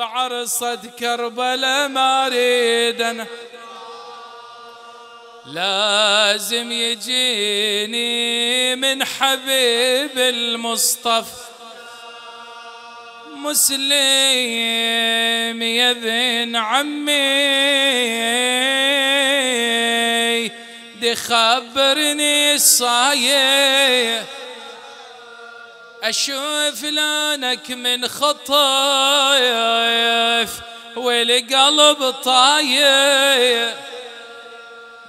بعرصة كربلة ما ريدنا لازم يجيني من حبيب المصطفى مسلم يا ابن عمي دي خبرني الصايه أشوف لونك من خطايف والقلب طايف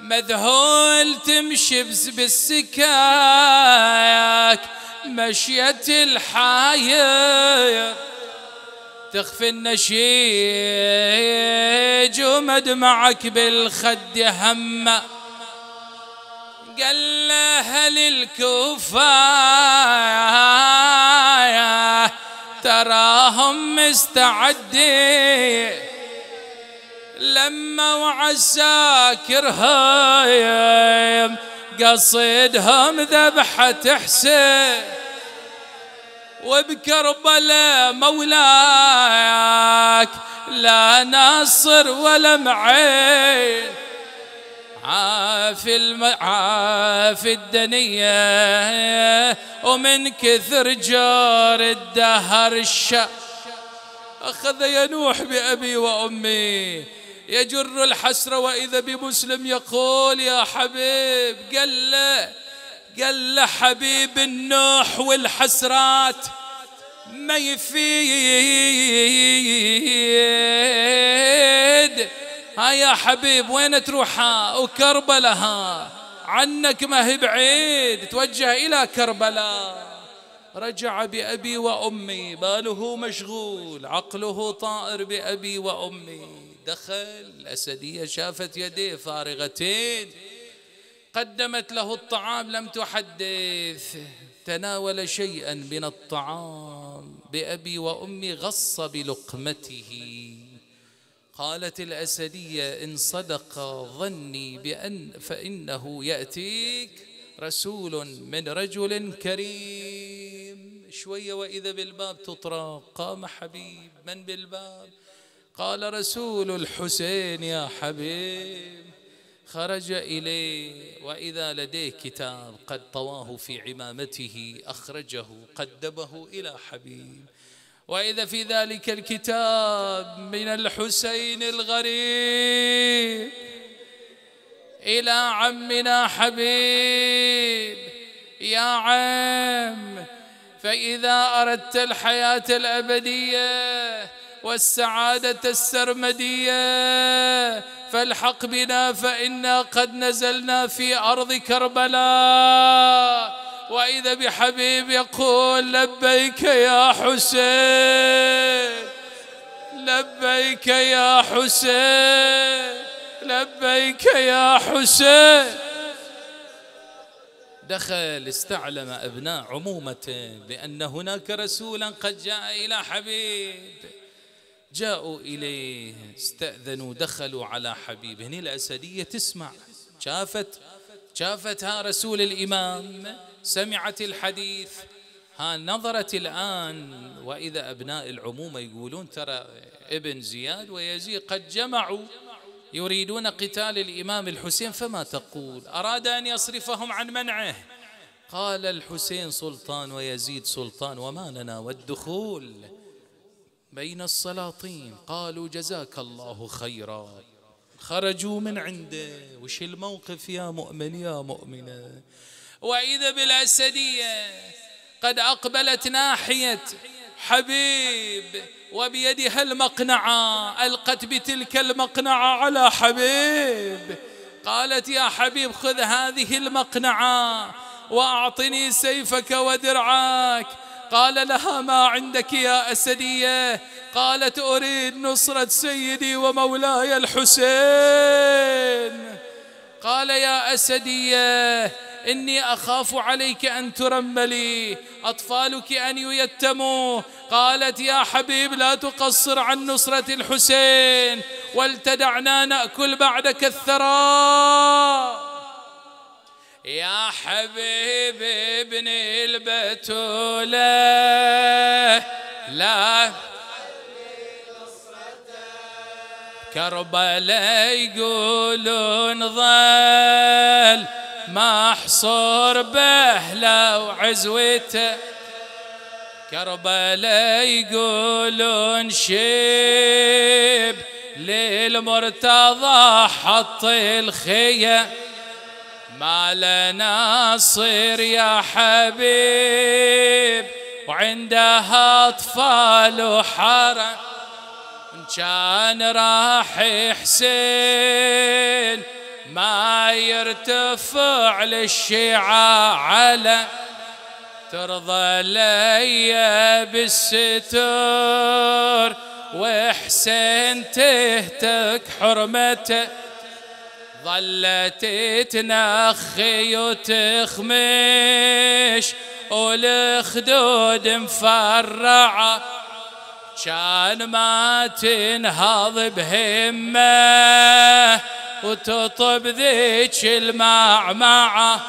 مذهول تمشي بالسكاك مشية الحاير تخفي النشيج ومدمعك بالخد همه قال له الكفايه تراهم مستعدين لما وعساكرهم قصيدهم ذبحة حسين وبكربلة مولاك لا ناصر ولا معين عافي الم... عافي الدنيا ومن كثر جار الدهر الشا أخذ ينوح بأبي وأمي يجر الحسرة وإذا بمسلم يقول يا حبيب قل له قل له حبيب النوح والحسرات ما يفيد ها يا حبيب وين تروح ها وكربلة ها عنك ما هي بعيد توجه إلى كربلاء رجع بأبي وأمي باله مشغول عقله طائر بأبي وأمي دخل الأسدية شافت يديه فارغتين قدمت له الطعام لم تحدث تناول شيئا من الطعام بأبي وأمي غص بلقمته قالت الأسدية إن صدق ظني بأن فإنه يأتيك رسول من رجل كريم شوية وإذا بالباب تطرق قام حبيب من بالباب قال رسول الحسين يا حبيب خرج إليه وإذا لديه كتاب قد طواه في عمامته أخرجه قدمه إلى حبيب وإذا في ذلك الكتاب من الحسين الغريب إلى عمنا حبيب يا عم فإذا أردت الحياة الأبدية والسعادة السرمدية فالحق بنا فإنا قد نزلنا في أرض كربلاء وإذا بحبيب يقول لبيك يا حسين لبيك يا حسين لبيك يا حسين دخل استعلم أبناء عمومته بأن هناك رسولا قد جاء إلى حبيب جاءوا إليه استأذنوا دخلوا على حبيب هنا الأسدية تسمع شافت شافتها رسول الإمام سمعت الحديث ها نظرت الآن وإذا أبناء العمومة يقولون ترى ابن زياد ويزيد قد جمعوا يريدون قتال الإمام الحسين فما تقول أراد أن يصرفهم عن منعه قال الحسين سلطان ويزيد سلطان وما لنا والدخول بين السلاطين قالوا جزاك الله خيرا خرجوا من عنده وش الموقف يا مؤمن يا مؤمنه وإذا بالأسدية قد أقبلت ناحية حبيب وبيدها المقنعة ألقت بتلك المقنعة على حبيب قالت يا حبيب خذ هذه المقنعة وأعطني سيفك ودرعاك قال لها ما عندك يا أسدية قالت أريد نصرة سيدي ومولاي الحسين قال يا أسدية إني أخاف عليك أن ترملي أطفالك أن ييتموا قالت يا حبيب لا تقصر عن نصرة الحسين ولتدعنا نأكل بعدك الثرى يا حبيب ابن البتولة لا كربلاء يقولون ظل محصور بهلا وعزوته كربلاء يقولون شيب للمرتضى حط الخيه ما لنا صير يا حبيب وعندها اطفال وحرم ان كان راح حسين ما يرتفع للشيعة على ترضى لي بالستر وحسين تهتك حرمته ظلت تنخي وتخمش والخدود مفرعة كان ما تنهض بهمه وتطب ذيك المعمعة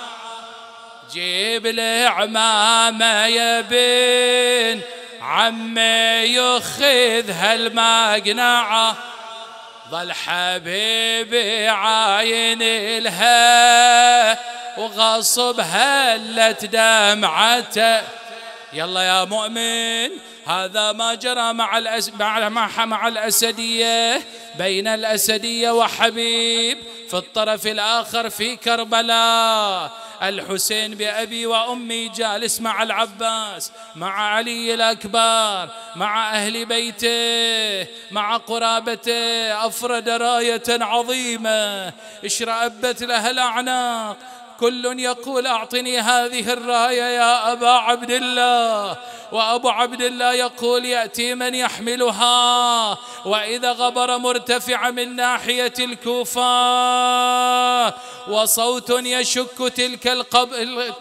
جيب العمامة يا بن عمي يخذ هالمقنعة ظل حبيبي عاين الها وغصب هلت دمعته يلا يا مؤمن هذا ما جرى مع الأس... مع مع, مع الأسدية بين الأسدية وحبيب في الطرف الآخر في كربلاء الحسين بأبي وأمي جالس مع العباس مع علي الأكبر مع أهل بيته مع قرابته أفرد راية عظيمة اشرأبت لها الأعناق كل يقول أعطني هذه الراية يا أبا عبد الله وأبو عبد الله يقول يأتي من يحملها وإذا غبر مرتفع من ناحية الكوفة وصوت يشك تلك, القب...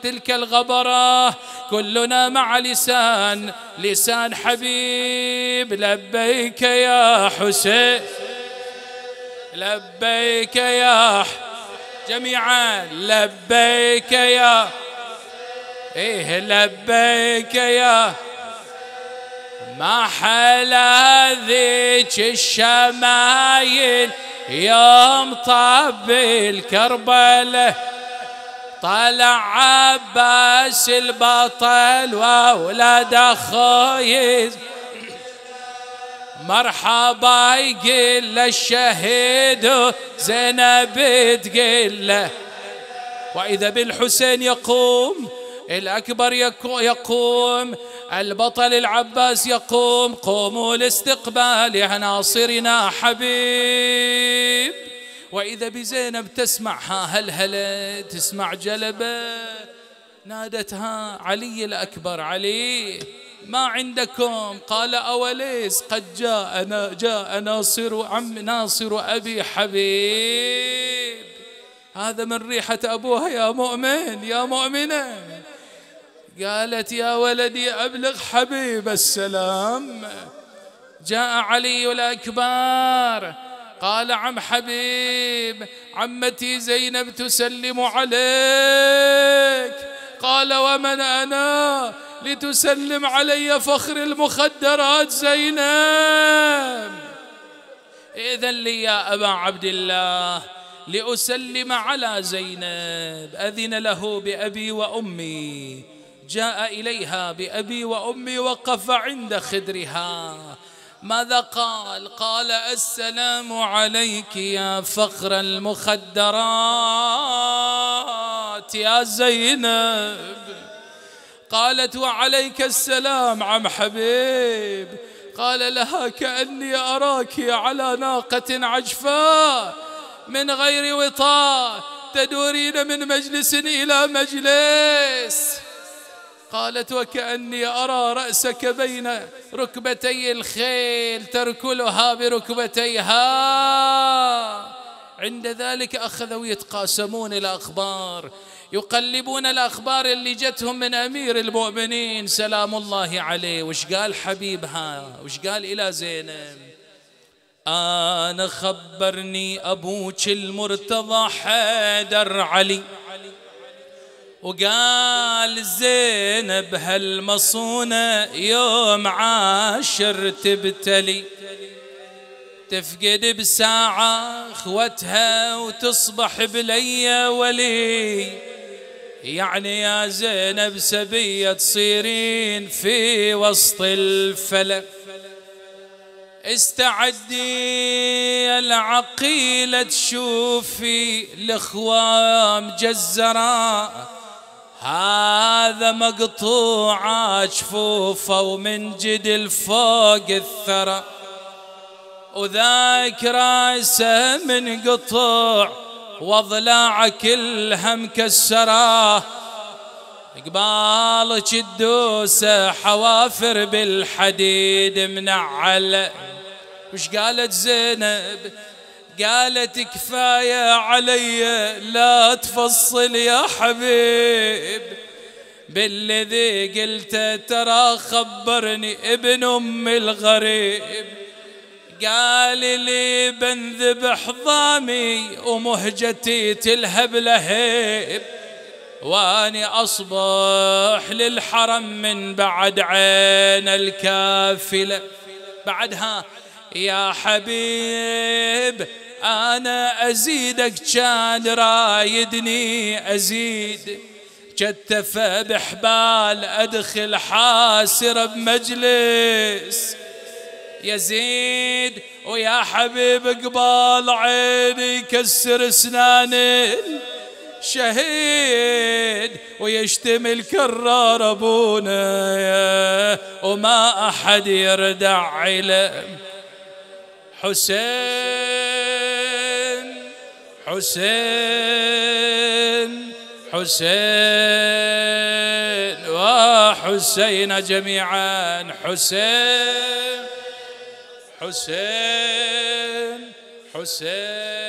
تلك الغبرة كلنا مع لسان لسان حبيب لبيك يا حسين لبيك يا حسين جميعا لبيك يا إيه لبيك يا ما حلا ذيك الشمايل يوم طاب الكربلة طلع عباس البطل وأولاد أخويز مرحبا يقل الشهيد زينب تقل له وإذا بالحسين يقوم الأكبر يقوم البطل العباس يقوم قوموا لاستقبال ناصرنا حبيب وإذا بزينب تسمعها هلهلة تسمع جلبة نادتها علي الأكبر علي ما عندكم قال أوليس قد جاءنا جاء ناصر عم ناصر أبي حبيب هذا من ريحة أبوها يا مؤمن يا مؤمنة قالت يا ولدي أبلغ حبيب السلام جاء علي الأكبر قال عم حبيب عمتي زينب تسلم عليك قال ومن أنا لتسلم علي فخر المخدرات زينب إذا لي يا أبا عبد الله لأسلم على زينب أذن له بأبي وأمي جاء إليها بأبي وأمي وقف عند خدرها ماذا قال قال السلام عليك يا فخر المخدرات يا زينب قالت وعليك السلام عم حبيب قال لها كأني أراك على ناقة عجفاء من غير وطاء تدورين من مجلس إلى مجلس قالت وكأني أرى رأسك بين ركبتي الخيل تركلها بركبتيها عند ذلك أخذوا يتقاسمون الأخبار يقلبون الأخبار اللي جتهم من أمير المؤمنين سلام الله عليه وش قال حبيبها وش قال إلى زينب أنا خبرني أبوك المرتضى حيدر علي وقال زينب هالمصونة يوم عاشر تبتلي تفقد بساعة خوتها وتصبح بليا ولي يعني يا زينب سبية تصيرين في وسط الفلك استعدي العقيلة تشوفي الاخوام جزراء هذا مقطوع جفوفه ومن جدل فوق الثرى وذاك راسه من قطوع واضلاع كلها مكسرة قبالك الدوسة حوافر بالحديد منعل وش قالت زينب قالت كفاية علي لا تفصل يا حبيب بالذي قلت ترى خبرني ابن أم الغريب قال لي بنذبح ضامي ومهجتي تلهب لهيب واني اصبح للحرم من بعد عين الكافله بعدها يا حبيب انا ازيدك كان رايدني ازيد كتف بحبال ادخل حاسر بمجلس يزيد ويا حبيب قبال عيني يكسر اسناني شهيد ويشتمل كرار ابونا وما احد يردع الى حسين حسين حسين وحسين جميعا حسين حسين حسين